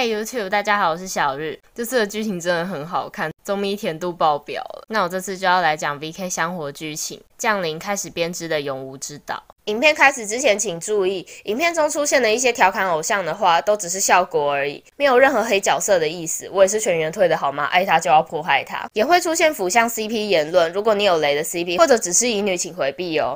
Hey YouTube，大家好，我是小日。这次的剧情真的很好看，中咪甜度爆表了。那我这次就要来讲 v k 香火剧情降临，开始编织的永无之岛。影片开始之前，请注意，影片中出现的一些调侃偶像的话，都只是效果而已，没有任何黑角色的意思。我也是全员退的好吗？爱他就要迫害他，也会出现腐向 CP 言论。如果你有雷的 CP 或者只是乙女，请回避哦。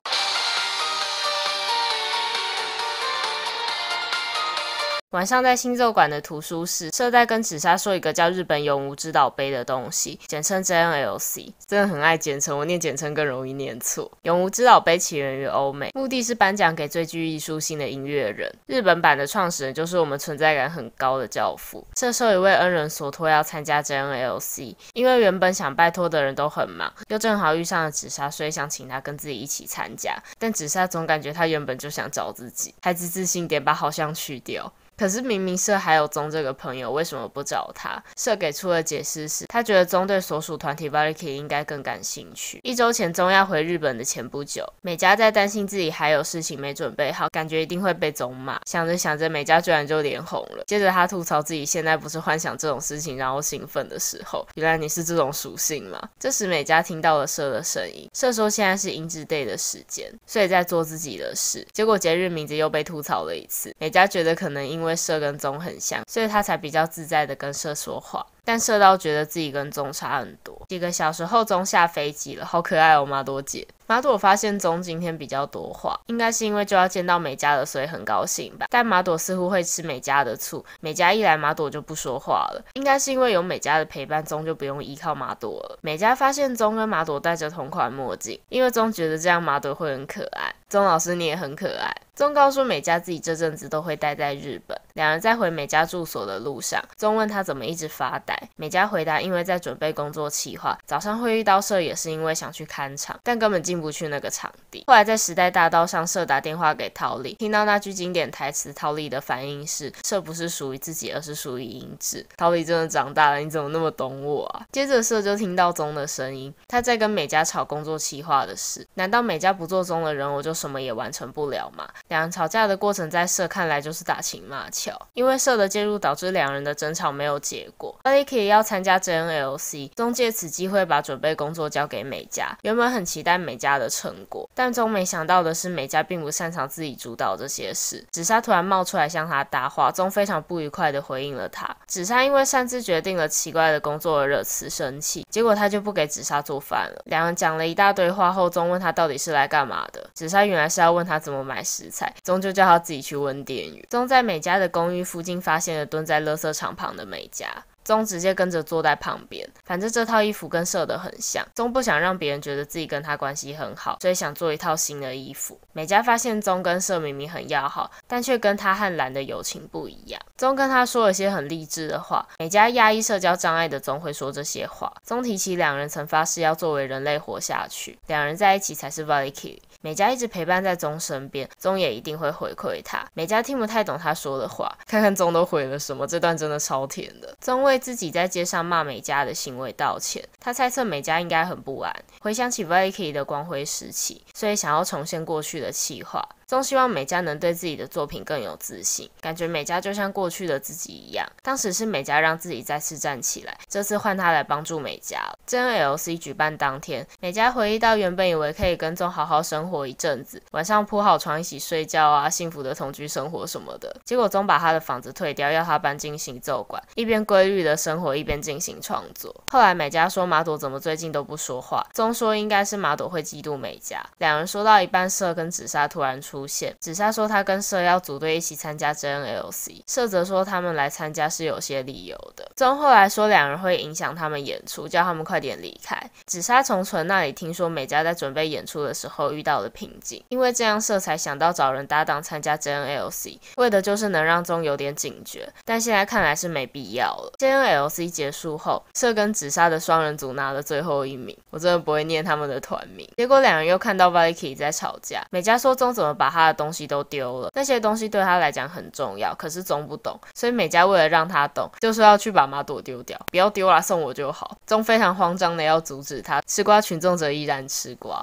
晚上在星奏馆的图书室，社在跟紫砂说一个叫日本永无指导碑的东西，简称 JNLc，真的很爱简称，我念简称更容易念错。永无指导碑起源于欧美，目的是颁奖给最具艺术性的音乐人。日本版的创始人就是我们存在感很高的教父。这时候一位恩人所托要参加 JNLc，因为原本想拜托的人都很忙，又正好遇上了紫砂，所以想请他跟自己一起参加。但紫砂总感觉他原本就想找自己，还子自信点把好像去掉。可是明明社还有宗这个朋友，为什么不找他？社给出的解释是，他觉得宗对所属团体 v a l k y i 应该更感兴趣。一周前宗要回日本的前不久，美嘉在担心自己还有事情没准备好，感觉一定会被宗骂。想着想着，美嘉居然就脸红了。接着他吐槽自己现在不是幻想这种事情然后兴奋的时候，原来你是这种属性吗？这时美嘉听到了社的声音，社说现在是英 day 的时间，所以在做自己的事。结果节日名字又被吐槽了一次，美嘉觉得可能因为。色跟棕很像，所以他才比较自在的跟色说话。但色倒觉得自己跟棕差很多。几个小时后，棕下飞机了，好可爱哦，马多姐。马朵发现宗今天比较多话，应该是因为就要见到美嘉了，所以很高兴吧。但马朵似乎会吃美嘉的醋，美嘉一来马朵就不说话了。应该是因为有美嘉的陪伴，宗就不用依靠马朵了。美嘉发现宗跟马朵戴着同款墨镜，因为宗觉得这样马朵会很可爱。宗老师你也很可爱。宗告诉美嘉自己这阵子都会待在日本。两人在回美嘉住所的路上，宗问他怎么一直发呆。美嘉回答因为在准备工作企划，早上会遇到社也是因为想去看场，但根本进。进不去那个场地。后来在时代大道上，社打电话给桃李，听到那句经典台词，桃李的反应是：“社不是属于自己，而是属于银子。桃李真的长大了，你怎么那么懂我啊？接着社就听到宗的声音，他在跟美嘉吵工作企划的事。难道美嘉不做宗的人，我就什么也完成不了吗？两人吵架的过程在社看来就是打情骂俏，因为社的介入导致两人的争吵没有结果。桃李可以要参加 JNL C，宗借此机会把准备工作交给美嘉。原本很期待美。家的成果，但钟没想到的是，美嘉并不擅长自己主导这些事。紫砂突然冒出来向他搭话，钟非常不愉快的回应了他。紫砂因为擅自决定了奇怪的工作而惹此生气，结果他就不给紫砂做饭了。两人讲了一大堆话后，宗问他到底是来干嘛的。紫砂原来是要问他怎么买食材，终就叫他自己去问店员。终在美嘉的公寓附近发现了蹲在垃圾场旁的美嘉。钟直接跟着坐在旁边，反正这套衣服跟色的很像。钟不想让别人觉得自己跟他关系很好，所以想做一套新的衣服。美嘉发现钟跟色明明很要好，但却跟他和蓝的友情不一样。宗跟他说了些很励志的话，美嘉压抑社交障碍的宗会说这些话。宗提起两人曾发誓要作为人类活下去，两人在一起才是 Valky。美嘉一直陪伴在宗身边，宗也一定会回馈他。美嘉听不太懂他说的话，看看宗都回了什么。这段真的超甜的。宗为自己在街上骂美嘉的行为道歉，他猜测美嘉应该很不安。回想起 Valky 的光辉时期，所以想要重现过去的气话。宗希望美嘉能对自己的作品更有自信，感觉美嘉就像过去的自己一样。当时是美嘉让自己再次站起来，这次换他来帮助美嘉了。真 LC 举办当天，美嘉回忆到原本以为可以跟宗好好生活一阵子，晚上铺好床一起睡觉啊，幸福的同居生活什么的。结果宗把他的房子退掉，要他搬进行奏馆，一边规律的生活，一边进行创作。后来美嘉说马朵怎么最近都不说话，宗说应该是马朵会嫉妒美嘉。两人说到一半，社跟紫砂突然出。出现，紫砂说他跟社要组队一起参加 j n l c 社则说他们来参加是有些理由的。中后来说两人会影响他们演出，叫他们快点离开。紫砂从纯那里听说美嘉在准备演出的时候遇到了瓶颈，因为这样社才想到找人搭档参加 j n l c 为的就是能让中有点警觉。但现在看来是没必要了。j n l c 结束后，社跟紫砂的双人组拿了最后一名，我真的不会念他们的团名。结果两人又看到 Vicky 在吵架，美嘉说中怎么把。他的东西都丢了，那些东西对他来讲很重要，可是钟不懂，所以美嘉为了让他懂，就说要去把马朵丢掉，不要丢啦，送我就好。钟非常慌张的要阻止他，吃瓜群众则依然吃瓜。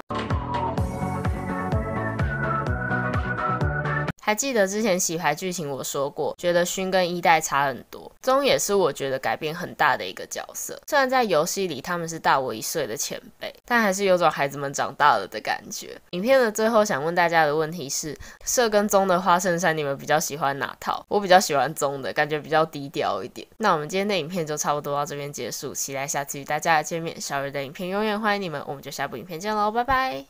还记得之前洗牌剧情，我说过，觉得薰跟一代差很多。宗也是我觉得改变很大的一个角色，虽然在游戏里他们是大我一岁的前辈，但还是有种孩子们长大了的感觉。影片的最后想问大家的问题是：社跟宗的花衬衫，你们比较喜欢哪套？我比较喜欢宗的感觉，比较低调一点。那我们今天的影片就差不多到这边结束，期待下次与大家的见面。小瑞的影片永远欢迎你们，我们就下部影片见喽，拜拜。